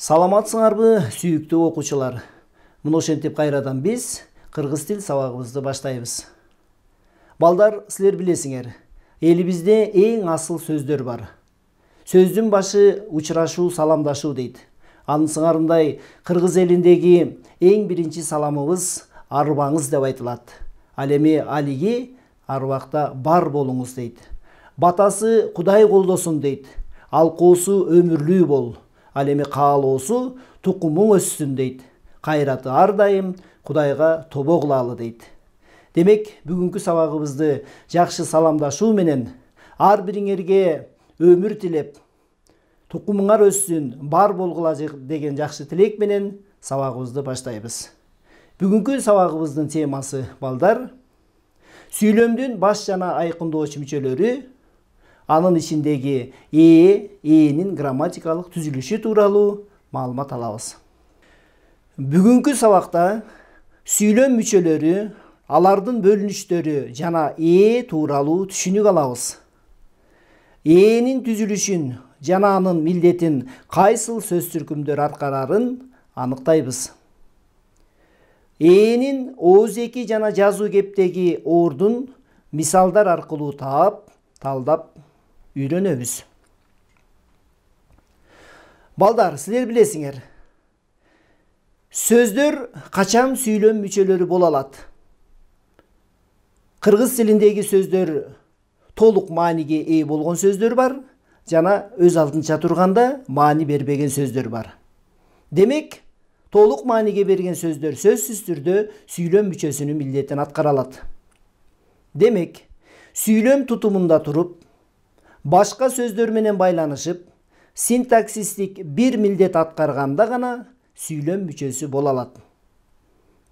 саламатсыңарбы сүйікті оқушылар мына ошентип кайрадан биз кыргыз тил сабагыбызды баштайбыз балдар силер билесиңер элибизде эң асыл сөздер бар Сөздің башы учурашуу саламдашуу дейт анысыңарындай сыңарындай кыргыз элиндеги эң биринчи саламыбыз арбаңыз деп айтылат ал эми алиги бар болуңуз дейт батасы кудай колдосун дейт алкоосу өмүрлүү бол ал эми каалоосу тукумуң өссүн дейт кайраты ар дайым кудайга тобо кылалы дейт демек бүгүнкү сабагыбызды жакшы саламдашуу менен ар бириңерге өмүр тилеп тукумуңар өссүн бар болгула деген жакшы тилек менен сабагыбызды баштайбыз бүгүнкү сабагыбыздын темасы балдар сүйлөмдүн баш жана айкындоочу мүчөлөрү анын ичиндеги ээ ээнин грамматикалык түзүлүшү тууралуу маалымат алабыз бүгүнкү сабакта сүйлөм мүчөлөрү алардын бөлүнүштөрү жана ээ тууралуу түшүнүк алабыз ээнин түзүлүшүн жана анын милдетин кайсыл сөз түркүмдөр аткарарын аныктайбыз ээнин ооз эки жана жазуу кептеги ордун мисалдар аркылуу таап талдап үйренөбүз балдар силер білесіңер Сөздөр качан сүйлөм мүчөлөрү боло алат кыргыз тилиндеги сөздер толық мааниге ээ болгон сөздөр бар жана өз алдынча турганда маани бербеген сөздөр бар демек толық мааниге берген сөздер сөзсүз түрдө сүйлөм мүчөсүнүн милдетин аткара алат демек сүйлөм тутумунда туруп башқа менен байланышып синтаксистик бир милдет аткарганда гана сүйлөм мүчөсү боло алат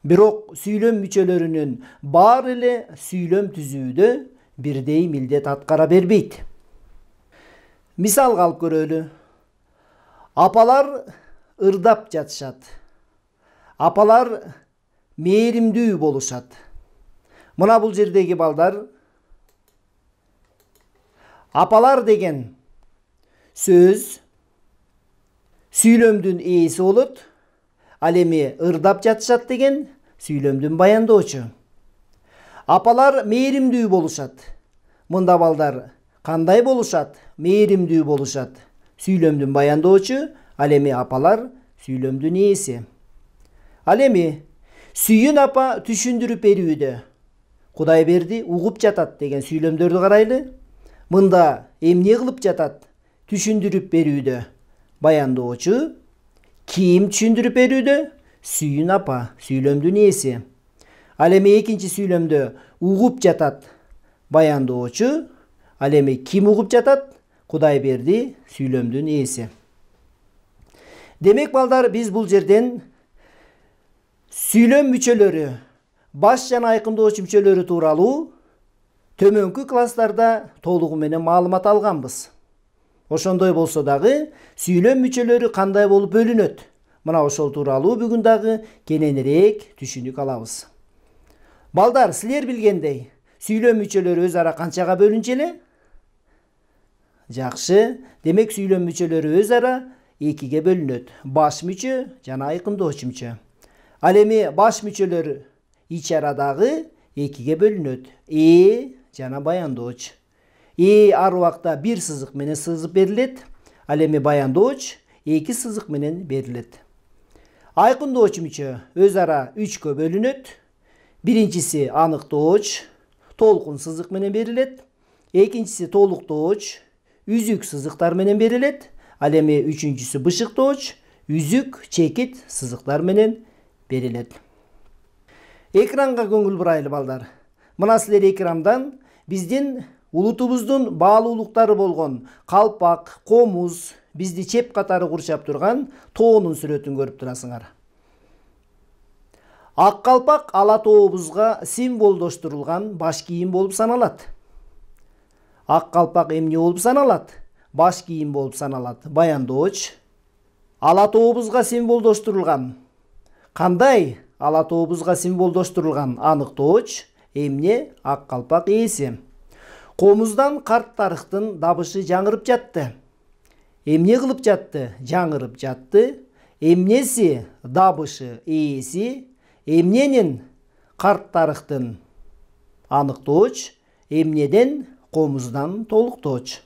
бирок сүйлөм мүчөлөрүнүн баары эле сүйлөм түзүүдө бирдей милдет аткара бербейт мисалга алып көрөлү апалар ырдап жатышат апалар мээримдүү болушат мына бул жердеги балдар апалар деген сөз сүйлөмдүн ээси болот ал эми ырдап жатышат деген сүйлөмдүн баяндоочу апалар мээримдүү болушат мында балдар кандай болушат мээримдүү болушат сүйлөмдүн баяндоочу ал эми апалар сүйлөмдүн ээси ал эми сүйүн апа түшүндүрүп берүүдө кудай берди угуп жатат деген сүйлөмдөрдү карайлы мында эмне кылып жатат түшүндүрүп берүүдө баяндоочу ким түшүндүрүп берүүдө сүйүн апа сүйлөмдүн ээси ал эми экинчи сүйлөмдө угуп жатат баяндоочу ал эми ким угуп жатат кудайберди сүйлөмдүн ээси демек балдар биз бул жерден сүйлөм мүчөлөрү баш жана айкындоочу мүчөлөрү тууралуу төмөнкү класстарда менен маалымат алғанбыз ошондой болсо дагы сүйлөм мүчөлөрү кандай болуп бөлүнөт мына ошол тууралуу бүгүн дагы кененирээк түшүнүк алабыз балдар силер билгендей сүйлөм мүчөлөрү өз ара канчага бөлүнчү эле жакшы демек сүйлөм мүчөлөрү өз ара экиге бөлүнөт баш мүчө жана айкындоочу мүчө ал эми баш мүчөлөрү ич арадагы экиге бөлүнөт э жана баяндооч и ар убакта бир сызык менен сызып берилет ал эми баяндооч эки сызык менен берилет айкындоочу мүчө өз ара үчкө бөлүнөт биринчиси аныктоочу толкун сызык менен берилет экинчиси толуктооч үзүк сызыктар менен берилет ал эми үчүнчүсү бышыктооч үзүк чекит сызыктар менен берилет экранга көңүл бурайлы балдар мына силер экрандан биздин улутубуздун баалуулуктары болгон қалпақ, комуз бизди чеп катары курчап турган тоонун сүрөтүн көрүп турасыңар ак калпак ала тообузга символдоштурулган баш кийим болуп саналат ак калпак эмне болуп саналат баш кийим болуп саналат баяндоочу ала тообузга символдоштурулган кандай ала тообузга символдоштурулган аныктоочу эмне аққалпақ есе. Қомыздан комуздан карт дабышы жаңырып жатты эмне қылып жатты жаңырып жатты эмнеси дабышы ээси эмненин карт тарыхтын аныктоочу эмнеден комуздан толуктоочу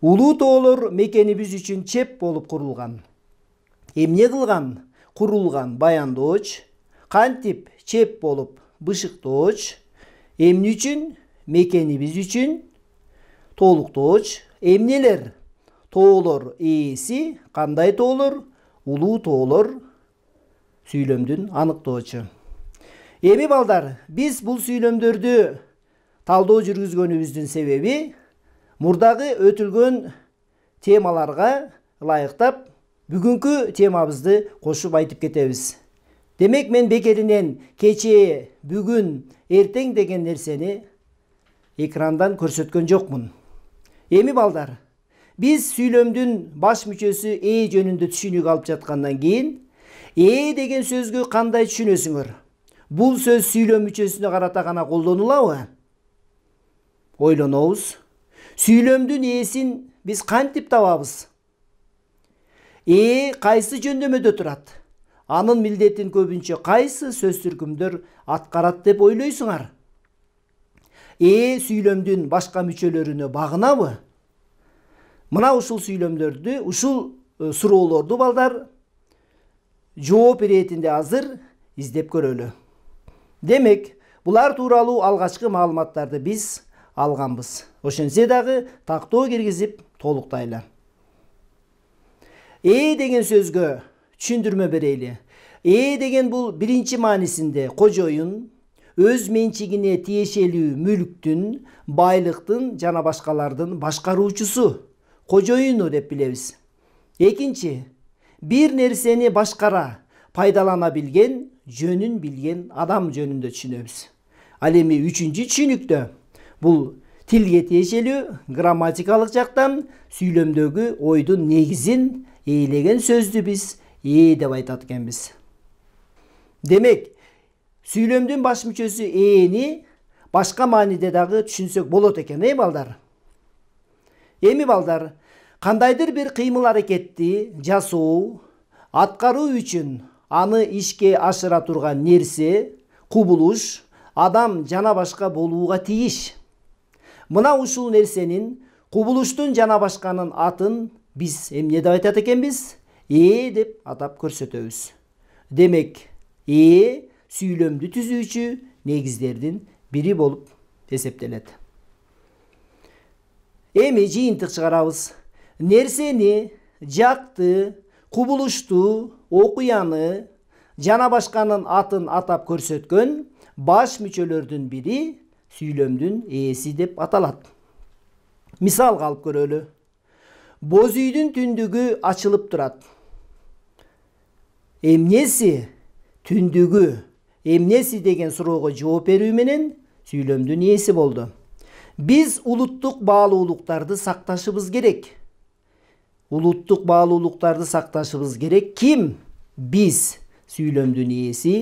улуу мекені біз үшін чеп болып құрылған. эмне кылган курулган қан тип чеп болып, бышыктооч эмне үчүн мекенибиз үчүн толуктооч эмнелер тоолор ээси кандай тоолор улуу тоолор сүйлөмдүн аныктоочу эми балдар биз бул сүйлөмдөрдү талдоо жүргүзгөнүбүздүн себеби мурдагы өтүлгөн темаларга ылайыктап бүгүнкү темабызды кошуп айтып кетебиз демек мен бекеринен кече бүгүн ертең деген нерсени экрандан көрсөткөн жокмун эми балдар биз сүйлөмдүн баш мүчөсү э жөнүндө түшүнүк алып жаткандан кийин э деген сөзгө кандай түшүнөсүңөр бул сөз сүйлөм мүчөсүнө карата гана колдонулабы ойлонобуз сүйлөмдүн ээсин биз кантип табабыз э кайсы жөндөмөдө турат анын милдетин көбүнчө кайсы сөз түркүмдөр аткарат деп ойлойсуңар э сүйлөмдүн башка мүчөлөрүнө багынабы мына ушул сүйлөмдөрдү ушул э, суроолорду балдар жооп иретинде азыр издеп көрөлү демек булар тууралуу алгачкы маалыматтарды биз алганбыз ошентсе дагы тактоо киргизип толуктайлы э деген сөзгө түшүндүрмө берели ээ деген бул биринчи маанисинде кожоюн өз менчигине тиешелүү мүлктүн байлыктын жана башкалардын башкаруучусу кожоюну деп билебиз экинчи бир нерсени башкара пайдалана билген жөнүн билген адам жөнүндө түшүнөбүз ал эми үчүнчү түшүнүктө бул тилге тиешелүү грамматикалык жактан сүйлөмдөгү ойдун негизин ээлеген сөздү биз и деп айтады екенбіз демек сүйлемдүн баш мүчөсү ээни башка мааниде дагы түшүнсөк болот экен э балдар эми балдар кандайдыр бир кыймыл аракетти жасоо аткаруу үчүн аны ишке ашыра турган нерсе кубулуш адам жана башка болууга тийиш мына ушул нерсенин кубулуштун жана башканын атын биз эмне деп айтат экенбиз е деп атап көрсөтөбүз демек е сүйлөмдү түзүүчү негиздердин бири болуп эсептелет эми жыйынтык чыгарабыз нерсени жакты кубулушту окуяны жана башканын атын атап көрсөткөн баш мүчөлөрдүн бири сүйлөмдүн ээси деп аталат мисалга алып көрөлү боз үйдүн түндүгү ачылып турат эмнеси түндүгү эмнеси деген суроого жооп берүү менен сүйлөмдүн ээси болду биз улуттук баалуулуктарды сакташыбыз керек улуттук баалуулуктарды сакташыбыз керек ким биз сүйлөмдүн ээси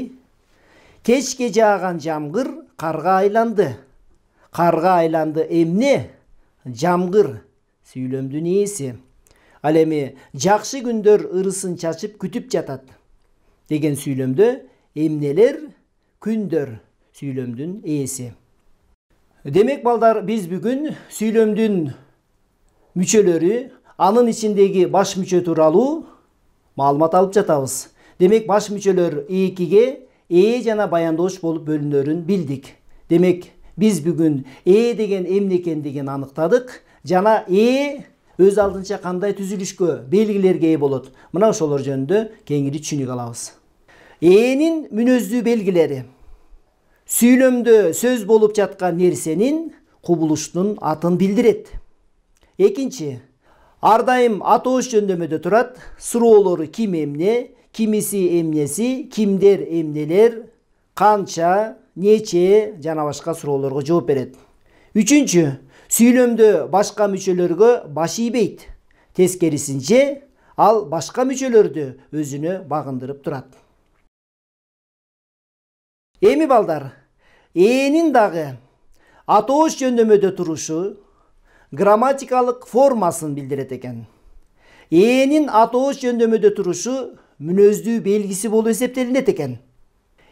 кечке жааган жамгыр карга айланды карга айланды эмне жамгыр сүйлөмдүн ээси ал эми жакшы күндөр ырысын чачып күтүп жатат деген сүйлөмдө эмнелер күндөр сүйлөмдүн ээси демек балдар биз бүгүн сүйлөмдүн мүчөлөрү анын ичиндеги баш мүчө тууралуу маалымат алып жатабыз демек баш мүчөлөр экиге ээ жана баяндооч болуп бөлүнөрүн билдик демек биз бүгүн ээ деген эмне экендигин аныктадык жана ээ өз алдынча кандай түзүлүшкө белгилерге ээ болот мына ошолор жөнүндө кеңири түшүнүк алабыз энин мүнөздүү белгилери сүйлөмдө сөз болуп жаткан нерсенин кубулуштун атын билдирет экинчи ар дайым атоош жөндөмөдө турат суроолору ким эмне кимиси эмнеси кимдер эмнелер канча нече жана башка суроолорго жооп берет үчүнчү сүйлөмдө башка мүчөлөргө баш ийбейт тескерисинче ал башка мүчөлөрдү өзүнө багындырып турат эми балдар ээнин дагы атоош жөндөмөдө турушу грамматикалык формасын билдирет экен ээнин атоош жөндөмөдө турушу мүнөздүү белгиси болуп эсептелинет экен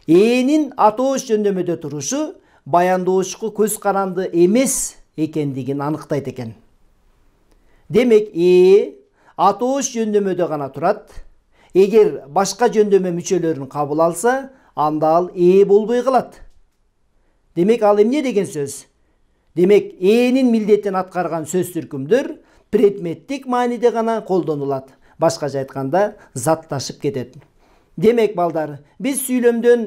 ээнин атоош жөндөмөдө турушу баяндоочуга көз каранды эмес экендигин аныктайт экен демек ээ атоош жөндөмөдө гана турат эгер башка жөндөмө мүчөлөрүн кабыл алса анда ал ээ болбой калат демек ал эмне деген сөз демек ээнин милдетин аткарган сөз түркүмдөр предметтик мааниде гана колдонулат башкача айтканда затташып кетет демек балдар биз сүйлөмдөн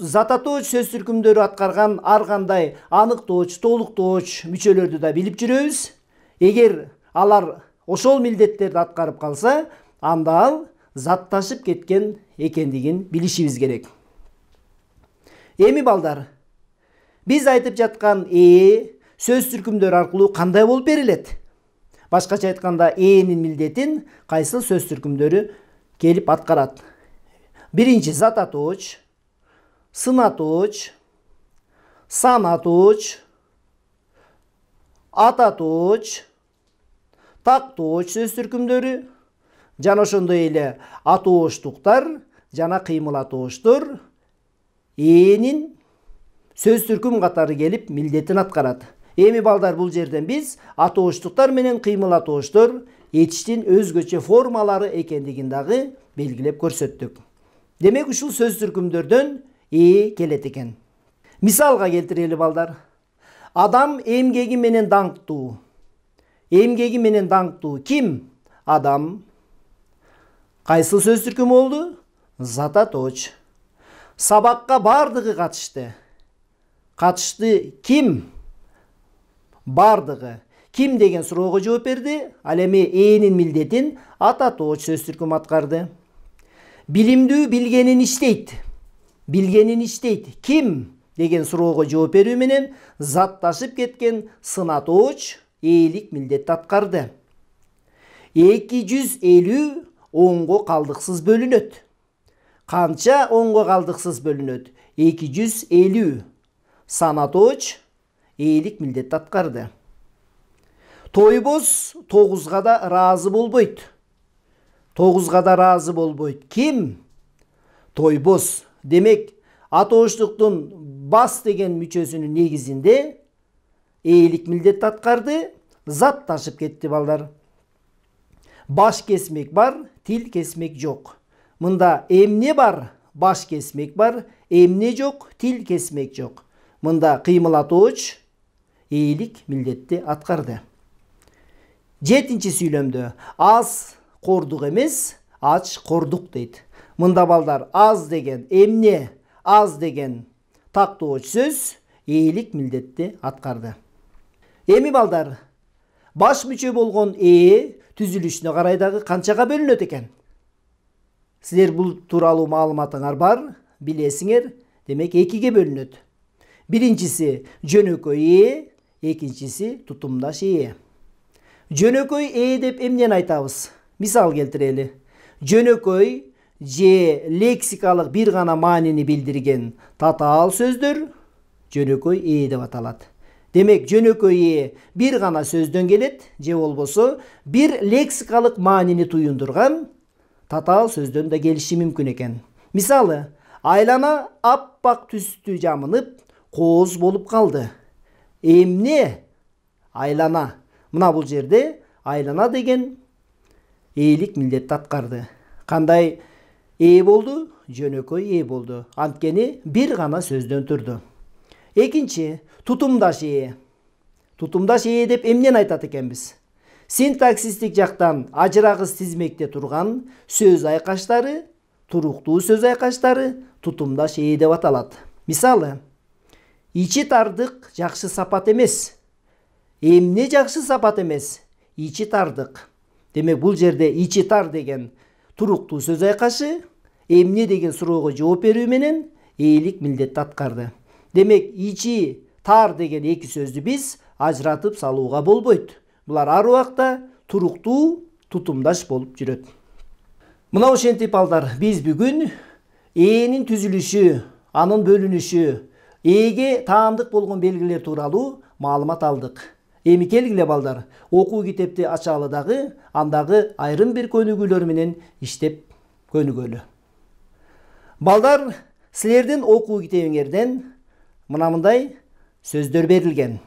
зат сөз түркүмдөрү аткарган ар кандай аныктоочу толуктоочу мүчөлөрдү да билип жүрөбүз эгер алар ошол милдеттерди аткарып калса анда ал затташып кеткен экендигин билишибиз керек эми балдар биз айтып жаткан ээ сөз түркүмдөр аркылуу кандай болуп берилет башкача айтканда ээнин милдетин кайсыл сөз түркүмдөрү келип аткарат биринчи зат атооч сын атооч сан атооч ат сөз түркүмдөрү жана ошондой эле атооштуктар жана кыймыл атооштор ээнин сөз түркүм катары келип милдетин аткарат эми балдар бул жерден биз атооштуктар менен кыймыл атооштор этиштин өзгөчө формалары экендигин дагы белгилеп көрсөттүк демек ушул сөз түркүмдөрдөн ээ келет экен мисалга келтирели балдар адам эмгеги менен даңктуу эмгеги менен даңктуу ким адам кайсыл сөз түркүмү болду зататоч сабаққа бардығы қатышты қатышты ким бардығы ким деген суроого жооп берди ал эми ээнин милдетин ататооч сөз түркүм аткарды билимдүү билгенин иштейт билгенин иштейт ким деген суроого жооп берүү менен затташып кеткен сынатооч ээлик милдетти аткарды эки жүз элүү қалдықсыз калдыксыз Қанча, оңға калдыксыз бөлүнөт эки жүз элүү санатооч ээлик милдетти аткарды тойбоз тогузга да ыраазы болбойт тогузга да ыраазы болбойт ким Тойбос. демек атооштуктун бас деген мүчөсүнүн негизинде ээлик милдетти зат ташып кетті балдар баш кесмек бар тил кесмек жоқ мында эмне бар баш кесмек бар эмне жок тил кесмек жок мында кыймылатууч ээлик милдетти атқарды. Жетінші сүйлөмдө аз кордук эмес ач қордық дейт мында балдар аз деген эмне аз деген тактоочу сөз ээлик милдетти атқарды. эми балдар баш мүчө болгон ээ түзүлүшүнө қарайдағы дагы канчага бөлүнөт Сіздер бұл тууралуу маалыматыңар бар білесіңер. демек екіге бөлүнөт Біріншісі жөнөкөй ээ екіншісі тутумдаш ээ жөнөкөй ээ деп эмнени айтабыз мисал келтирели жөнөкөй же лексикалык бир гана маанини билдирген татаал сөздөр жөнөкөй е деп аталат демек жөнөкөй ээ бир гана сөздөн келет же болбосо бір лексикалық манені туюндурган татаал сөздөн да келиши мүмкүн экен мисалы айлана аппак түстү жамынып кооз болуп калды эмне айлана мына бул жерде айлана деген ээлик милдетти аткарды кандай ээ болду жөнөкөй ээ болду анткени бир гана сөздөн турду экинчи тутумдаш ээ тутумдаш ээ деп эмнени айтат экенбиз синтаксистик жақтан ажырагыс тизмекте турган сөз айкаштары туруктуу сөз айкаштары тутумдаш ээ деп аталат мисалы ичи тардык жакшы сапат эмес эмне жакшы сапат эмес ичи тардык демек бул жерде ичи тар деген туруктуу сөз айкашы эмне деген суроого жооп берүү менен ээлик милдетти аткарды демек ичи тар деген эки сөздү биз ажыратып салууга болбойт Бұлар ар убакта туруктуу тутумдаш болуп жүрөт мына ошентип балдар биз бүгүн ээнин түзүлүшү анын бөлүнүшү ээге таңдық болгон белгілер тууралуу маалымат алдык эми келгиле балдар оқу китепти ачалы дагы андагы айрым бир көнүгүүлөр менен иштеп балдар силердин оқу китебиңерден мына мындай сөздөр берилген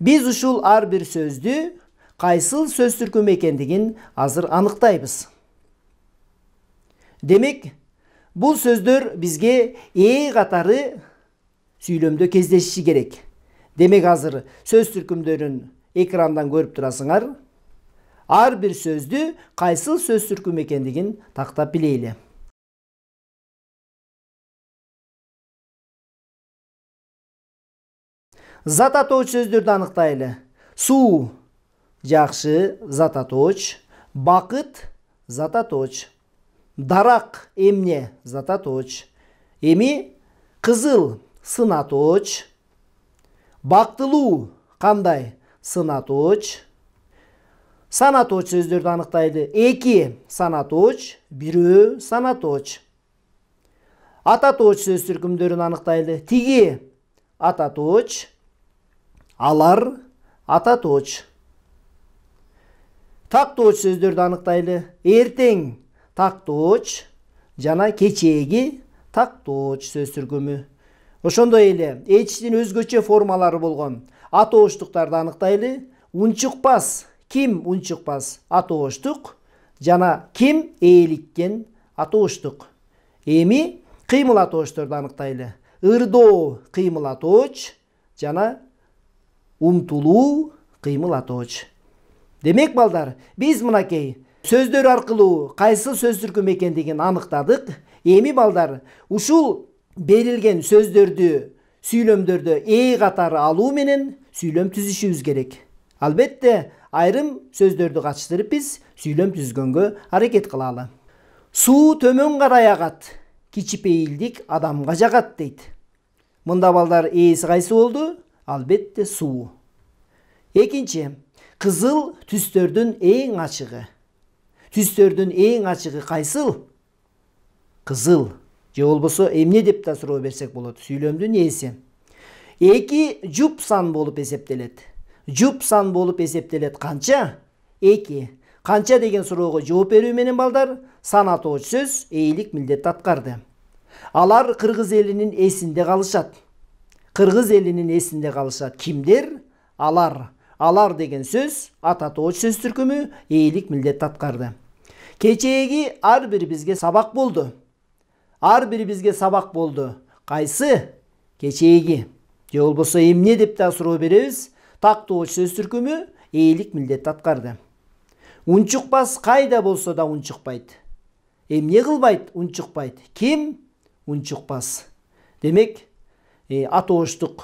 биз ушул ар бир сөздү кайсыл сөз түркүмү экендигин азыр аныктайбыз демек бұл сөздөр бізге э катары сүйлөмдө кездешиши керек демек азыр сөз түркүмдөрүн экрандан көрүп турасыңар ар бир сөздү кайсыл сөз түркүмү экендигин тактап билейли зат сөздерді сөздөрдү аныктайлы суу жакшы зат атооч бакыт зат атооч дарак эмне зат атооч эми кызыл сын атооч бактылуу кандай сын атооч санатооч сөздөрдү аныктайлы эки санатооч бирөө санатооч ататооч сөз түркүмдөрүн аныктайлы тиги алар так точ сөздөрдү аныктайлы эртең тактооч жана кечээги тактооч сөз сүргүмү ошондой эле эчтин өзгөчө формалары болгон атооштуктарды аныктайлы унчукпас ким унчукпас атооштук жана ким ээликкен атооштук эми кыймыл атоочторду аныктайлы ырдоо кыймыл атооч жана умтулуу кыймыл атооч демек балдар биз мынакей сөздөр аркылуу кайсыл сөз түркүм экендигин аныктадык эми балдар ушул берилген сөздөрдү сүйлөмдөрдү эй катары алуу менен сүйлөм түзүшүбүз керек албетте айрым сөздөрдү катыштырып биз сүйлөм түзгөнгө аракет кылалы суу төмөн карай агат кичипейилдик адамга жагат дейт мында балдар ээси кайсы болду албетте суу экинчи кызыл түстөрдүн эң ачыгы түстөрдүн эң ачыгы кайсыл кызыл же болбосо эмне деп да суроо берсек болот сүйлөмдүн ээси эки жуп сан болуп эсептелет жуп сан болуп эсептелет канча эки канча деген суроого жооп берүү менен балдар сан сөз ээлик милдетти аткарды алар кыргыз элинин эсинде калышат қырғыз елінің есінде қалышат кимдер алар алар деген сөз ататооч сөз түркүмү ээлик милдет аткарды кечээги ар бир бизге сабак болду ар бир бизге сабак болду кайсы кечээги же болбосо эмне деп да суроо беребиз тактооч сөз түркүмү ээлик милдет аткарды унчукпас кайда болсо да унчукпайт эмне кылбайт унчукпайт ким унчукпас демек атооштук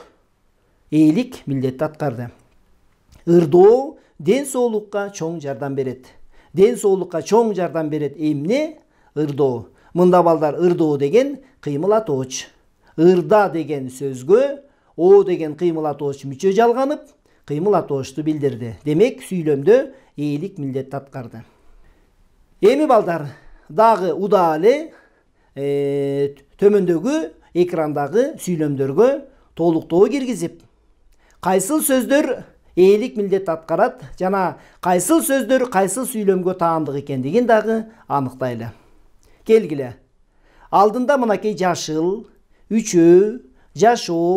ээлик милдетти аткарды ырдоо ден соолукка чоң жардам берет ден соолукка чоң жардам берет эмне ырдоо мында балдар ырдоо деген кыймыл атооч ырда деген сөзгө о деген кыймыл атооч мүчө жалганып кыймыл атоочту билдирди демек сүйлөмдө ээлик милдетти аткарды эми балдар дагы удаа эле төмөндөгү экрандағы сүйлөмдөргө толуктоо киргизип кайсыл сөздөр ээлик милдет аткарат жана қайсыл сөздөр кайсыл сүйлөмгө таандык экендигин дағы аныктайлы келгиле алдында мынакей жашыл үчөө жашоо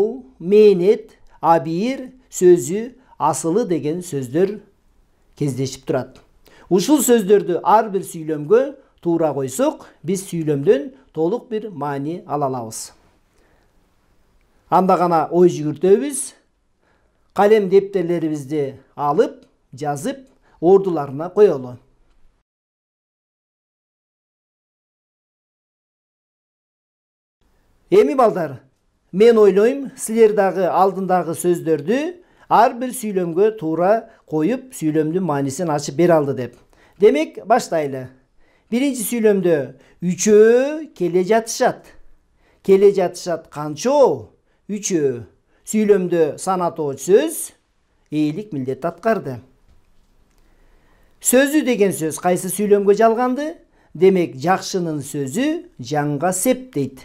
мээнет абийир сөзі, асылы деген сөздөр кездешип турат ушул сөздөрдү ар бир сүйлөмгө туура койсок биз сүйлөмдөн толық бир маани ала алабыз анда ғана ой жүгіртеміз қалем дептерлерибизди алып жазып ордуларына коелу эми балдар мен ойлойм силер дагы алдындагы сөздөрдү ар бир сүйлөмгө туура коюп сүйлөмдүн маанисин ачып бере алды деп демек баштайлы биринчи сүйлөмдө үчөө келе жатышат келе жатышат канчоо үчөө сүйлөмдө санатоо сөз ээлик милдетти аткарды сөзү деген сөз кайсы сүйлөмгө жалганды демек жакшынын сөзү жанга сеп дейт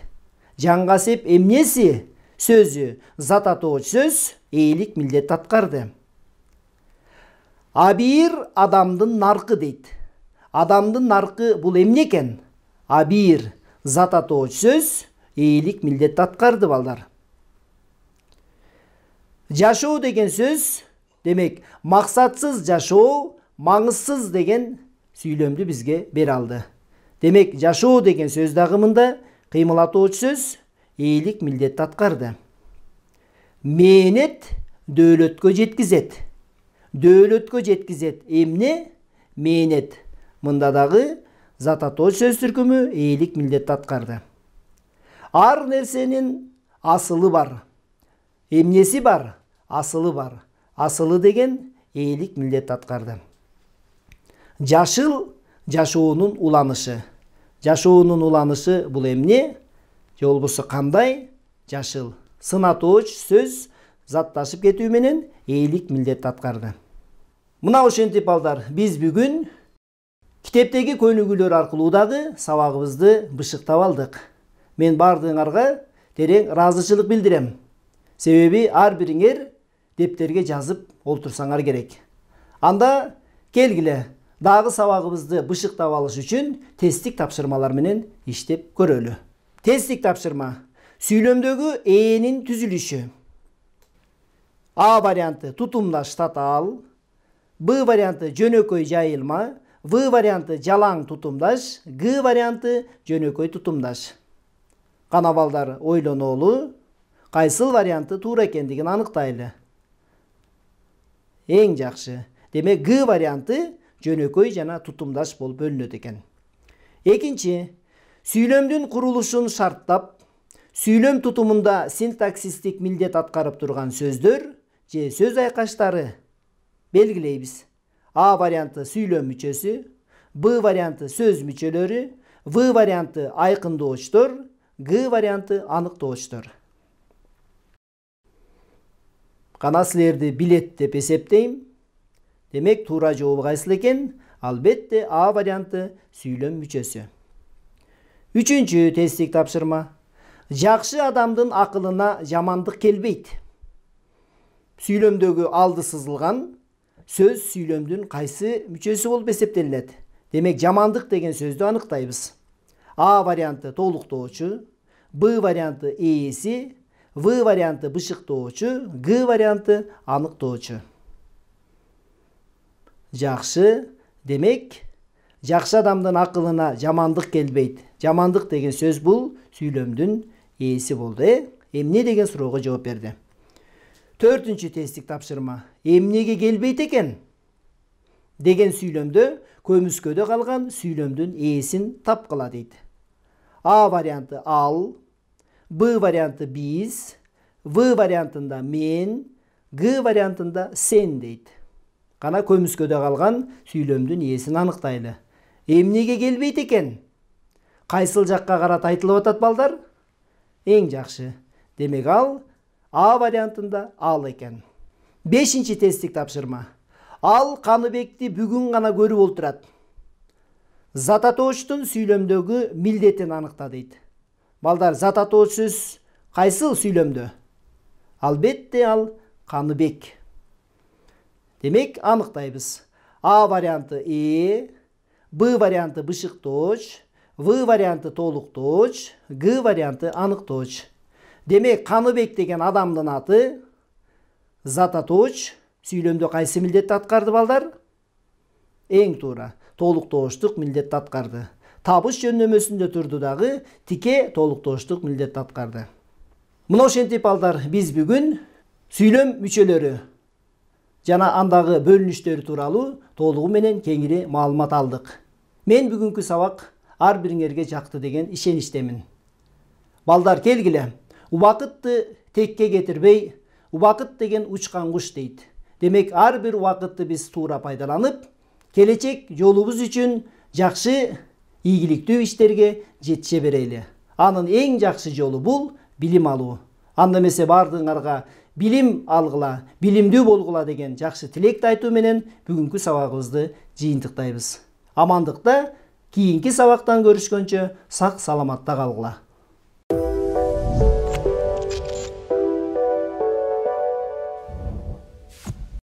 жанга сеп эмнеси сөзү зат атоочу сөз ээлик милдетти аткарды абийир адамдын наркы дейт адамдын наркы бул эмне экен абийир зат атоочу сөз ээлик милдетти аткарды балдар жашоо деген сөз демек мақсатсыз жашоо маңызсыз деген сүйлөмдү бізге бере алды демек жашоо деген сөз дагымында кыймылатуучу сөз ээлик милдетти аткарды мээнет дөөлөткө жеткизет дөөлөткө жеткизет эмне мээнет мында дагы зат атооч сөз түркүмү ээлик милдетти аткарды ар нерсенин асылы бар эмнеси бар асылы бар асылы деген ээлик милдет аткарды жашыл жашоонун уланышы жашоонун уланышы бул эмне же болбосо кандай жашыл сынатооч сөз затташып кетүү менен ээлик милдет аткарды мына ошентип балдар биз бүгүн китептеги көнүгүүлөр аркылуу дагы сабагыбызды бышыктап алдык мен баардыгыңарга терең ыраазычылык билдирем себеби ар бириңер дептерге жазып олтурсаңар керек анда келгиле дагы сабагыбызды бышыктап алыш үчүн тесттик тапшырмалар менен иштеп көрөлү тесттик тапшырма сүйлөмдөгү ээнин түзүлүшү а варианты тутумдаш татаал б варианты жөнөкөй жайылма в варианты жалаң тутумдаш г варианты жөнөкөй тутумдаш кана балдар ойлонолу кайсыл варианты туура экендигин аныктайлы эң жакшы демек г варианты жөнөкөй жана тутумдаш болуп бөлүнөт экен экинчи сүйлөмдүн курулушун шарттап сүйлөм тутумунда синтаксистик милдет аткарып турган сөздөр же сөз айкаштары белгилейбиз а варианты сүйлөм мүчөсү б варианты сөз мүчөлөрү в варианты айкындоочтор г варианты аныктоочтор гана силерди билет деп эсептейм демек туура жообу кайсыл экен албетте а варианты сүйлөм мүчөсү үчүнчү тесттик тапшырма жакшы адамдын акылына жамандык келбейт сүйлөмдөгү алды сызылган сөз сүйлөмдүн кайсы мүчөсү болуп эсептелинет демек жамандык деген сөзді аныктайбыз а варианты толуктоочу б варианты ээси в варианты бұшықтоучы, г варианты аныктоочу жақсы демек жақсы адамдың ақылына жамандық келбейді. жамандық деген сөз бұл сүйлемдің есі болды э эмне деген суроого жооп берді. Төртінші тестік тапшырма Емнеге келбейт екен. деген сүйлөмдө көмүскөдө қалған сүйлемдің есін тапқыла дейді. а варианты ал Б варианты биз, В вариантында мен, Г вариантында сен дейді. Қана көді қалған сүйлемдің есін анықтайлы. Емнеге келбейді екен? Қайсыл жаққа қарат айтылып отат балдар? Ең жақшы. Демек ал А вариантында ал екен. Бешінші тестік тапшырма. Ал Қаныбекті бүгін ғана көріп отырады. Зататоштың сөйлемдегі милдетін анықта балдар зат атуу сөз қайсыл сүйлөмдө албетте ал қаныбек демек анықтайбыз а варианты э б варианты бышыктооч в варианты толуктооч г варианты аныктооч демек қаныбек деген адамдын аты зат атооч сүйлөмдө кайсы милдетти аткарды балдар эң туура тоғыштық милдетти аткарды табыс жөндөмөсүндө турду дагы тике толуктооштук милдет аткарды мына ошентип балдар биз бүгүн сүйлөм мүчөлөрү жана андагы бөлүнүштөр тууралуу толугу менен кеңири маалымат алдык мен бүгүнкү сабак ар бириңерге жакты деген ишеничтемин балдар келгиле убакытты текке кетирбей убакыт деген учкан куш дейт демек ар бир убакытты биз туура пайдаланып келечек жолубуз үчүн жакшы ийгиликтүү иштерге жетише берели анын эң жакшы жолу бұл билим алуу анда эмесе баардыгыңарга билим алгыла билимдүү болгула деген жакшы тілек айтуу менен бүгүнкү сабагыбызды жыйынтыктайбыз амандыкта кийинки сабактан көрүшкөнчө сақ саламатта калгыла